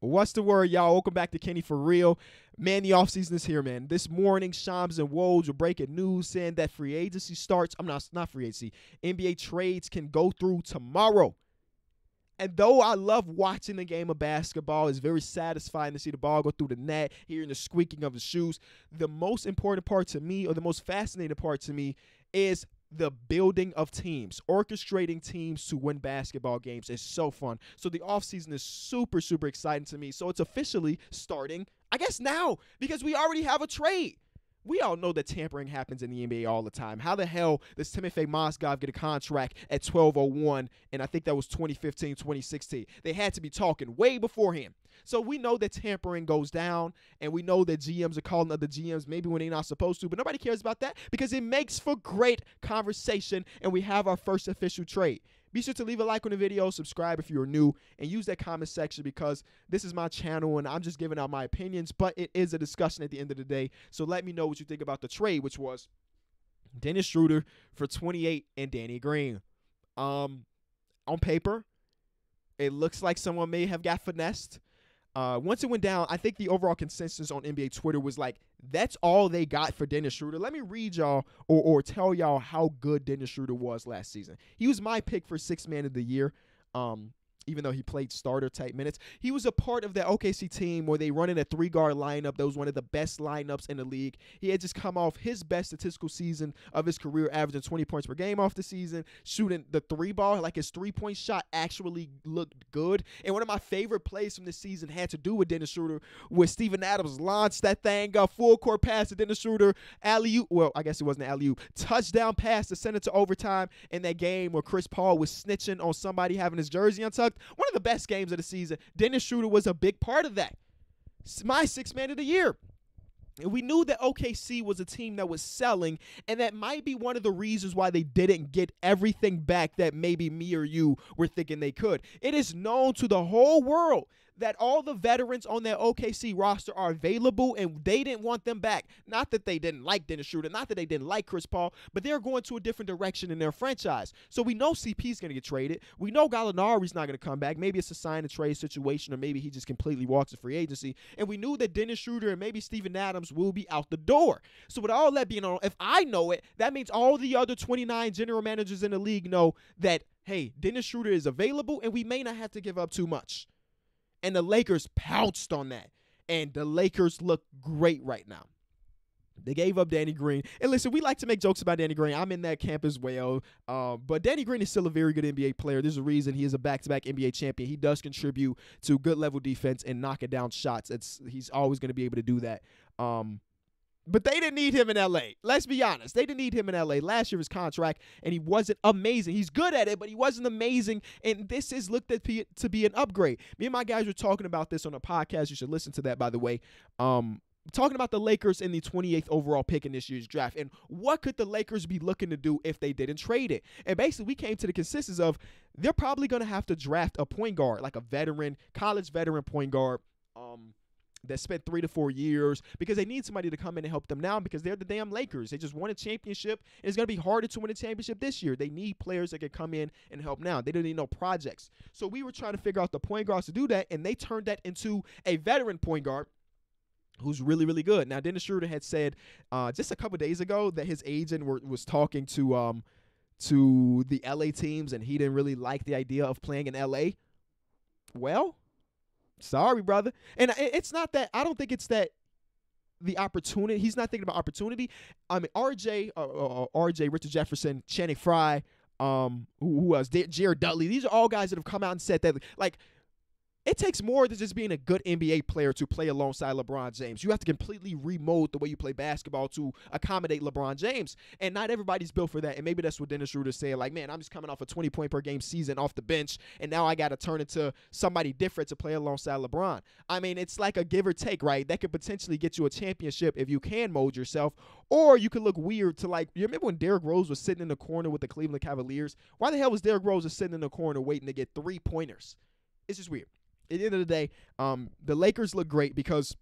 What's the word, y'all? Welcome back to Kenny for Real. Man, the offseason is here, man. This morning, Shams and Woj were breaking news saying that free agency starts. I'm not, not free agency. NBA trades can go through tomorrow. And though I love watching the game of basketball, it's very satisfying to see the ball go through the net, hearing the squeaking of the shoes. The most important part to me, or the most fascinating part to me, is the building of teams, orchestrating teams to win basketball games is so fun. So the offseason is super, super exciting to me. So it's officially starting, I guess, now because we already have a trade we all know that tampering happens in the NBA all the time. How the hell does Timofey Mozgov get a contract at 1201? And I think that was 2015, 2016. They had to be talking way beforehand. So we know that tampering goes down, and we know that GMs are calling other GMs maybe when they're not supposed to, but nobody cares about that because it makes for great conversation, and we have our first official trade. Be sure to leave a like on the video, subscribe if you're new, and use that comment section because this is my channel and I'm just giving out my opinions, but it is a discussion at the end of the day. So let me know what you think about the trade, which was Dennis Schroeder for 28 and Danny Green. Um, on paper, it looks like someone may have got finessed uh, once it went down, I think the overall consensus on NBA Twitter was like, that's all they got for Dennis Schroeder. Let me read y'all or, or tell y'all how good Dennis Schroeder was last season. He was my pick for six man of the year. Um, even though he played starter type minutes. He was a part of that OKC team where they run in a three guard lineup that was one of the best lineups in the league. He had just come off his best statistical season of his career, averaging 20 points per game off the season, shooting the three ball. Like his three point shot actually looked good. And one of my favorite plays from this season had to do with Dennis Schroeder, where Steven Adams launched that thing, got full court pass to Dennis Schroeder, alley oop. Well, I guess it wasn't alley oop. Touchdown pass to send it to overtime in that game where Chris Paul was snitching on somebody having his jersey untucked one of the best games of the season. Dennis Schroeder was a big part of that. my sixth man of the year. And we knew that OKC was a team that was selling, and that might be one of the reasons why they didn't get everything back that maybe me or you were thinking they could. It is known to the whole world that all the veterans on their OKC roster are available and they didn't want them back. Not that they didn't like Dennis Schroeder, not that they didn't like Chris Paul, but they're going to a different direction in their franchise. So we know CP's going to get traded. We know Gallinari's not going to come back. Maybe it's a sign and trade situation, or maybe he just completely walks a free agency. And we knew that Dennis Schroeder and maybe Steven Adams will be out the door. So with all that being on, if I know it, that means all the other 29 general managers in the league know that hey, Dennis Schroeder is available and we may not have to give up too much. And the Lakers pounced on that. And the Lakers look great right now. They gave up Danny Green. And listen, we like to make jokes about Danny Green. I'm in that camp as well. Uh, but Danny Green is still a very good NBA player. There's a reason he is a back to back NBA champion. He does contribute to good level defense and knocking down shots. It's, he's always going to be able to do that. Um, but they didn't need him in LA. Let's be honest. They didn't need him in LA. Last year, his contract, and he wasn't amazing. He's good at it, but he wasn't amazing. And this is looked at to be an upgrade. Me and my guys were talking about this on a podcast. You should listen to that, by the way. Um, talking about the Lakers in the 28th overall pick in this year's draft and what could the Lakers be looking to do if they didn't trade it. And basically we came to the consensus of they're probably going to have to draft a point guard, like a veteran, college veteran point guard. Um that spent three to four years because they need somebody to come in and help them now because they're the damn Lakers. They just won a championship. And it's going to be harder to win a championship this year. They need players that can come in and help now. They don't need no projects. So we were trying to figure out the point guards to do that, and they turned that into a veteran point guard who's really really good. Now Dennis Schroeder had said uh, just a couple days ago that his agent were, was talking to um, to the LA teams and he didn't really like the idea of playing in LA. Well, sorry, brother. And it's not that I don't think it's that the opportunity. He's not thinking about opportunity. I mean, RJ, uh, uh, uh RJ, Richard Jefferson, Channing Fry, um, who, who else? Jared Dudley. These are all guys that have come out and said that, like, it takes more than just being a good NBA player to play alongside LeBron James. You have to completely remold the way you play basketball to accommodate LeBron James. And not everybody's built for that. And maybe that's what Dennis Schroeder said. Like, man, I'm just coming off a 20 point per game season off the bench, and now I got to turn into somebody different to play alongside LeBron. I mean, it's like a give or take, right? That could potentially get you a championship if you can mold yourself, or you could look weird to like. You remember when Derrick Rose was sitting in the corner with the Cleveland Cavaliers? Why the hell was Derrick Rose just sitting in the corner waiting to get three pointers? It's just weird at the end of the day, um, the Lakers look great because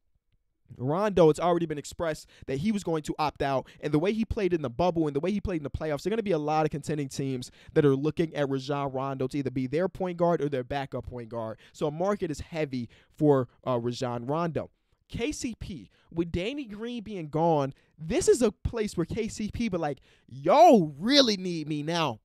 Rondo, it's already been expressed that he was going to opt out. And the way he played in the bubble and the way he played in the playoffs, there are going to be a lot of contending teams that are looking at Rajon Rondo to either be their point guard or their backup point guard. So a market is heavy for uh, Rajon Rondo. KCP, with Danny Green being gone, this is a place where KCP, but like, yo, really need me now.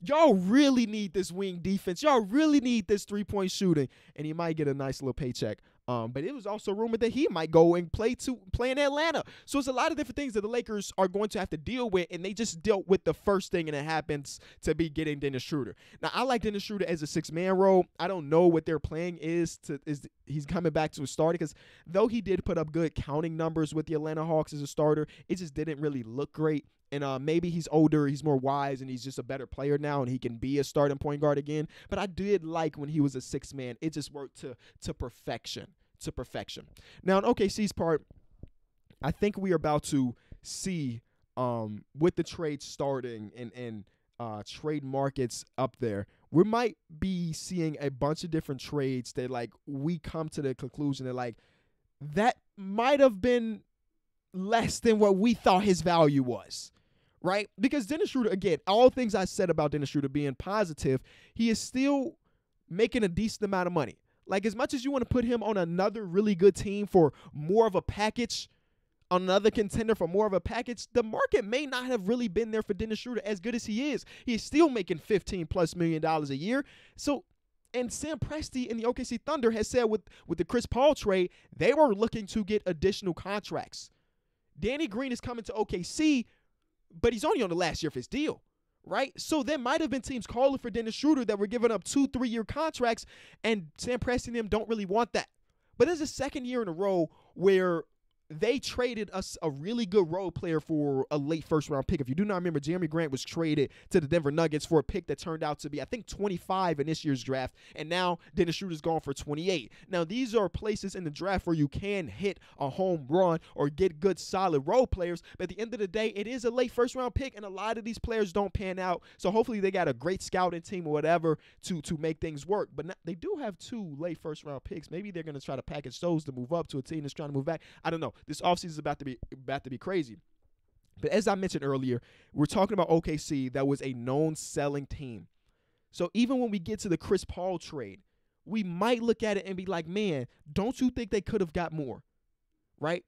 Y'all really need this wing defense. Y'all really need this three point shooting. And he might get a nice little paycheck. Um, but it was also rumored that he might go and play to play in Atlanta. So it's a lot of different things that the Lakers are going to have to deal with, and they just dealt with the first thing, and it happens to be getting Dennis Schroeder. Now I like Dennis Schroeder as a six man role. I don't know what their playing is to is he's coming back to a starter because though he did put up good counting numbers with the Atlanta Hawks as a starter, it just didn't really look great and uh, maybe he's older, he's more wise, and he's just a better player now, and he can be a starting point guard again. But I did like when he was a six man; it just worked to to perfection, to perfection. Now, on OKC's part, I think we are about to see um, with the trade starting and and uh, trade markets up there, we might be seeing a bunch of different trades that like we come to the conclusion that like that might have been less than what we thought his value was right? Because Dennis Schroeder, again, all things I said about Dennis Schroeder being positive, he is still making a decent amount of money. Like as much as you want to put him on another really good team for more of a package, another contender for more of a package, the market may not have really been there for Dennis Schroeder as good as he is. He's still making 15 plus million dollars a year. So and Sam Presti in the OKC Thunder has said with, with the Chris Paul trade, they were looking to get additional contracts. Danny Green is coming to OKC but he's only on the last year of his deal, right? So there might have been teams calling for Dennis Schroeder that were giving up two, three year contracts, and Sam Presti and them don't really want that. But there's a second year in a row where they traded us a really good role player for a late first round pick. If you do not remember, Jeremy Grant was traded to the Denver Nuggets for a pick that turned out to be, I think, 25 in this year's draft. And now Dennis Schroeder's gone for 28. Now, these are places in the draft where you can hit a home run or get good, solid role players. But at the end of the day, it is a late first round pick, and a lot of these players don't pan out. So hopefully they got a great scouting team or whatever to, to make things work. But they do have two late first round picks. Maybe they're going to try to package those to move up to a team that's trying to move back. I don't know this offseason is about to be about to be crazy. But as I mentioned earlier, we're talking about OKC that was a known selling team. So even when we get to the Chris Paul trade, we might look at it and be like, man, don't you think they could have got more? Right?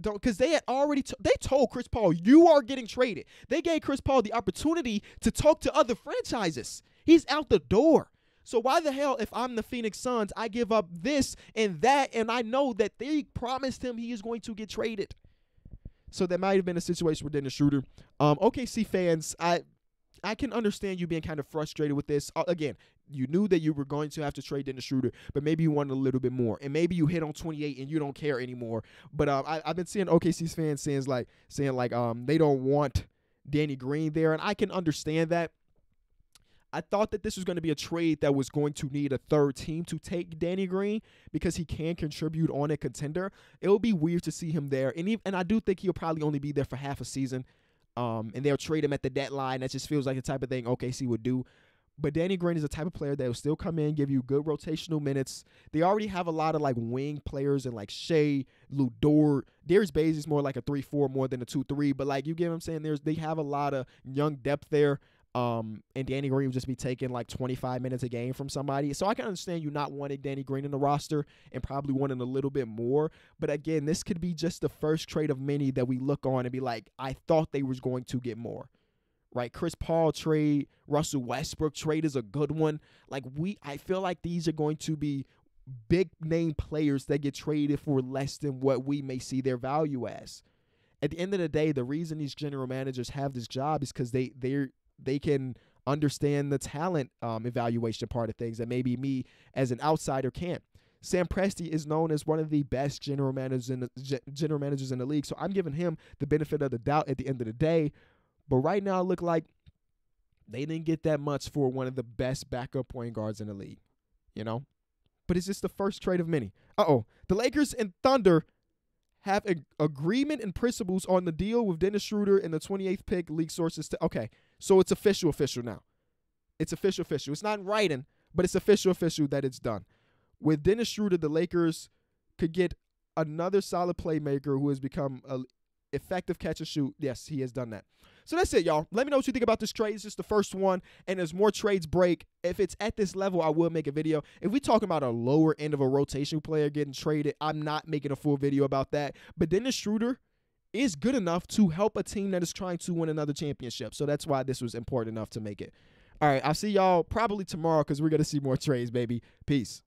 Don't because they had already t- they told Chris Paul you are getting traded. They gave Chris Paul the opportunity to talk to other franchises. He's out the door. So why the hell, if I'm the Phoenix Suns, I give up this and that, and I know that they promised him he is going to get traded. So that might have been a situation with Dennis Schroeder. Um, OKC fans, I I can understand you being kind of frustrated with this. Uh, again, you knew that you were going to have to trade Dennis Schroeder, but maybe you wanted a little bit more, and maybe you hit on 28 and you don't care anymore. But um, I, have been seeing OKC's fans saying like saying like um they don't want Danny Green there, and I can understand that. I thought that this was going to be a trade that was going to need a third team to take Danny Green because he can contribute on a contender. It'll be weird to see him there, and even, and I do think he'll probably only be there for half a season. Um, and they'll trade him at the deadline. That just feels like the type of thing OKC would do. But Danny Green is the type of player that will still come in, give you good rotational minutes. They already have a lot of like wing players and like Shea, Lou Dort. Darius is more like a three four more than a two three. But like you get what I'm saying, there's they have a lot of young depth there. Um, and Danny Green would just be taking like 25 minutes a game from somebody. So I can understand you not wanting Danny Green in the roster and probably wanting a little bit more. But again, this could be just the first trade of many that we look on and be like, I thought they was going to get more. Right, Chris Paul trade, Russell Westbrook trade is a good one. Like we, I feel like these are going to be big name players that get traded for less than what we may see their value as. At the end of the day, the reason these general managers have this job is because they they're they can understand the talent um, evaluation part of things that maybe me as an outsider can't. Sam Presti is known as one of the best general managers in the, general managers in the league, so I'm giving him the benefit of the doubt at the end of the day. But right now, it looked like they didn't get that much for one of the best backup point guards in the league, you know. But is this the first trade of many. Uh oh, the Lakers and Thunder have an agreement and principles on the deal with Dennis Schroeder and the 28th pick, league sources. okay, so it's official, official now. It's official, official. It's not in writing, but it's official, official that it's done. With Dennis Schroeder, the Lakers could get another solid playmaker who has become an effective catch and shoot. Yes, he has done that. So that's it, y'all. Let me know what you think about this trade. It's just the first one, and as more trades break, if it's at this level, I will make a video. If we talking about a lower end of a rotation player getting traded, I'm not making a full video about that. But Dennis Schroeder is good enough to help a team that is trying to win another championship. So that's why this was important enough to make it. All right, I'll see y'all probably tomorrow because we're going to see more trades, baby. Peace.